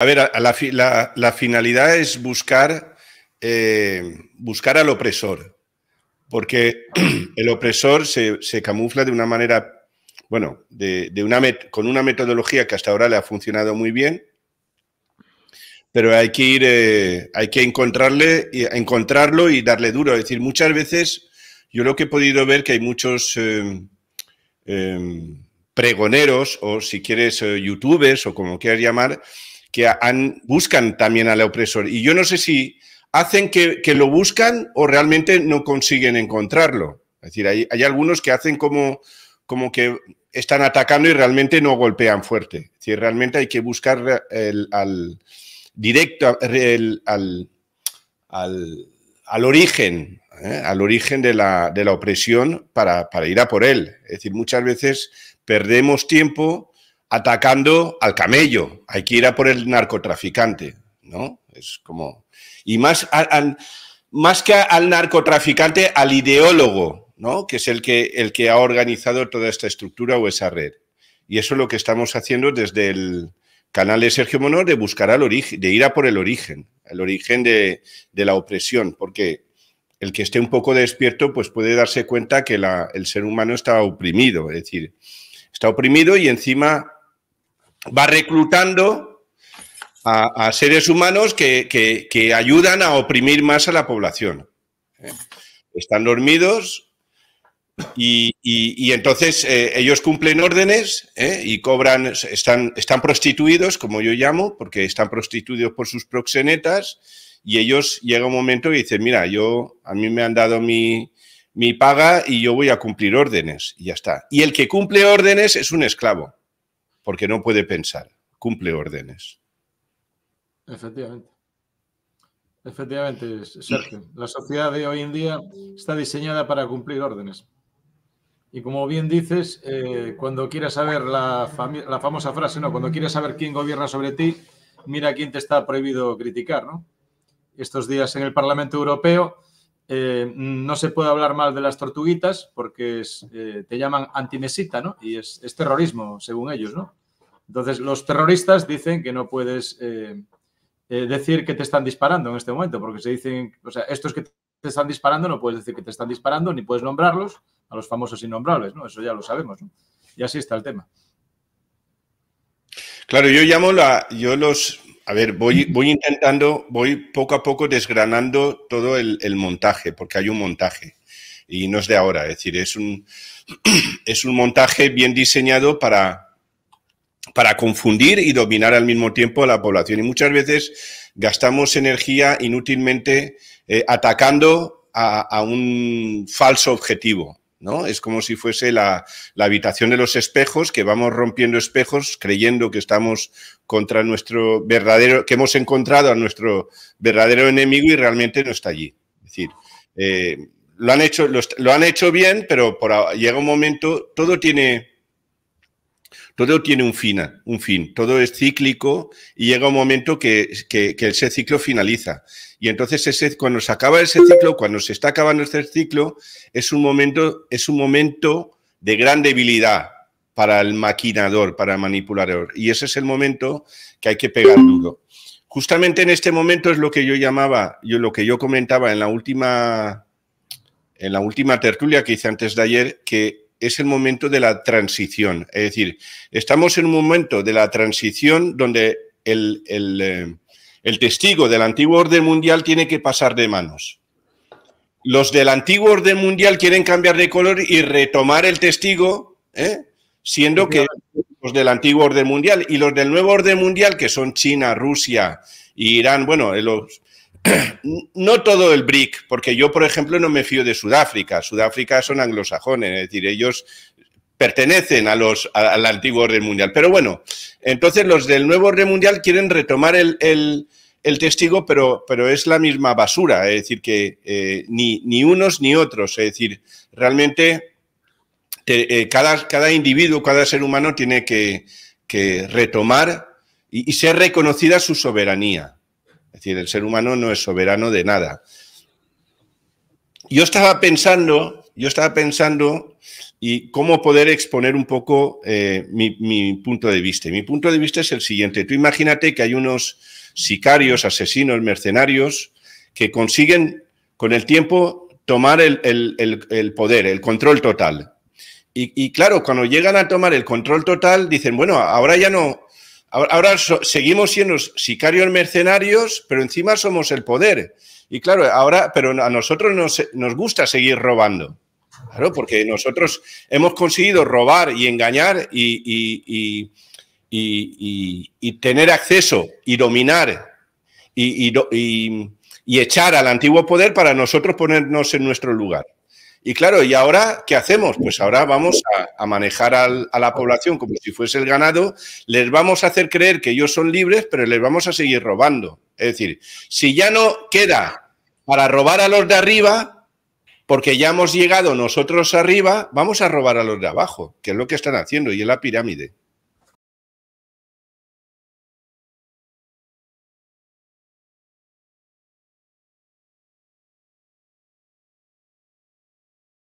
A ver, la, finalidad es buscar, eh, buscar al opresor, porque el opresor se, camufla de una manera, bueno, de, una con una metodología que hasta ahora le ha funcionado muy bien, pero hay que ir, eh, hay que encontrarle, encontrarlo y darle duro. Es decir, muchas veces yo lo que he podido ver que hay muchos eh, pregoneros o si quieres youtubers o como quieras llamar, que buscan también al opresor. Y yo no sé si hacen que, lo buscan o realmente no consiguen encontrarlo. Es decir, hay, algunos que hacen como, como que están atacando y realmente no golpean fuerte. Es decir, realmente hay que buscar el, al directo, al, al, al, origen, ¿eh? al origen de la, de la opresión para, para ir a por él. Es decir, muchas veces perdemos tiempo atacando al camello, hay que ir a por el narcotraficante, ¿no? Es como... Y más, más que al narcotraficante, al ideólogo, ¿no? Que es el que, el que ha organizado toda esta estructura o esa red. Y eso es lo que estamos haciendo desde el canal de Sergio Monor, de buscar al origen, de ir a por el origen, el origen de, la opresión, porque el que esté un poco despierto, pues puede darse cuenta que el ser humano está oprimido, es decir, está oprimido y encima va reclutando a, seres humanos que, ayudan a oprimir más a la población. ¿eh? Están dormidos y, entonces eh, ellos cumplen órdenes ¿eh? y cobran, están, están prostituidos, como yo llamo, porque están prostituidos por sus proxenetas y ellos llega un momento y dicen, mira, yo, a mí me han dado mi, mi paga y yo voy a cumplir órdenes y ya está. Y el que cumple órdenes es un esclavo porque no puede pensar, cumple órdenes. Efectivamente. Efectivamente, Sergio. La sociedad de hoy en día está diseñada para cumplir órdenes. Y como bien dices, eh, cuando quieras saber la, famosa frase, ¿no? Cuando quieras saber quién gobierna sobre ti, mira quién te está prohibido criticar, ¿no? Estos días en el Parlamento Europeo eh, no se puede hablar mal de las tortuguitas porque eh, te llaman antimesita, ¿no? Y es, es terrorismo, según ellos, ¿no? Entonces, los terroristas dicen que no puedes eh, eh, decir que te están disparando en este momento, porque se dicen, o sea, estos que te están disparando no puedes decir que te están disparando, ni puedes nombrarlos a los famosos innombrables, ¿no? Eso ya lo sabemos, ¿no? Y así está el tema. Claro, yo llamo la, yo los, a ver, voy, voy intentando, voy poco a poco desgranando todo el, montaje, porque hay un montaje y no es de ahora, es decir, es un, es un montaje bien diseñado para, para confundir y dominar al mismo tiempo a la población. Y muchas veces gastamos energía inútilmente eh, atacando a, un falso objetivo. ¿No? Es como si fuese la, habitación de los espejos, que vamos rompiendo espejos creyendo que estamos contra nuestro verdadero, que hemos encontrado a nuestro verdadero enemigo y realmente no está allí. Es decir, eh, lo, han hecho, lo, han hecho bien, pero llega un momento, todo tiene, todo tiene un, un fin, todo es cíclico y llega un momento que, ese ciclo finaliza. Y entonces cuando se acaba ese ciclo, cuando se está acabando ese ciclo, es un momento, es un momento de gran debilidad para el maquinador, para el manipulador. Y ese es el momento que hay que pegar duro. Justamente en este momento es lo que yo llamaba, yo, lo que yo comentaba en la última en la última tertulia que hice antes de ayer, que es el momento de la transición. Es decir, estamos en un momento de la transición donde eh, el, testigo del antiguo orden mundial tiene que pasar de manos. Los del antiguo orden mundial quieren cambiar de color y retomar el testigo, ¿eh? siendo que los del antiguo orden mundial y los del nuevo orden mundial, que son China, Rusia, Irán, bueno, eh, los, no todo el BRIC, porque yo, por ejemplo, no me fío de Sudáfrica. Sudáfrica son anglosajones, es decir, ellos pertenecen a los, al antiguo orden mundial. Pero bueno, entonces los del nuevo orden mundial quieren retomar el, testigo, pero, pero es la misma basura, es decir, que eh, ni, ni, unos ni otros, es decir, realmente eh, cada, cada individuo, cada ser humano tiene que, retomar y ser reconocida su soberanía. Es decir, el ser humano no es soberano de nada. Yo estaba pensando, yo estaba pensando y cómo poder exponer un poco eh, mi, punto de vista. mi punto de vista es el siguiente. Tú imagínate que hay unos sicarios, asesinos, mercenarios que consiguen con el tiempo tomar el, poder, el control total. y, claro, cuando llegan a tomar el control total, dicen, bueno, ahora ya no, Ahora, seguimos siendo sicarios mercenarios, pero encima somos el poder. Y claro, ahora, pero a nosotros nos, nos gusta seguir robando. porque nosotros hemos conseguido robar y engañar y, y tener acceso y dominar y echar al antiguo poder para nosotros ponernos en nuestro lugar. Y claro, ¿y ahora qué hacemos? Pues ahora vamos a, manejar a la población como si fuese el ganado, les vamos a hacer creer que ellos son libres, pero les vamos a seguir robando. Es decir, si ya no queda para robar a los de arriba, porque ya hemos llegado nosotros arriba, vamos a robar a los de abajo, que es lo que están haciendo, y es la pirámide.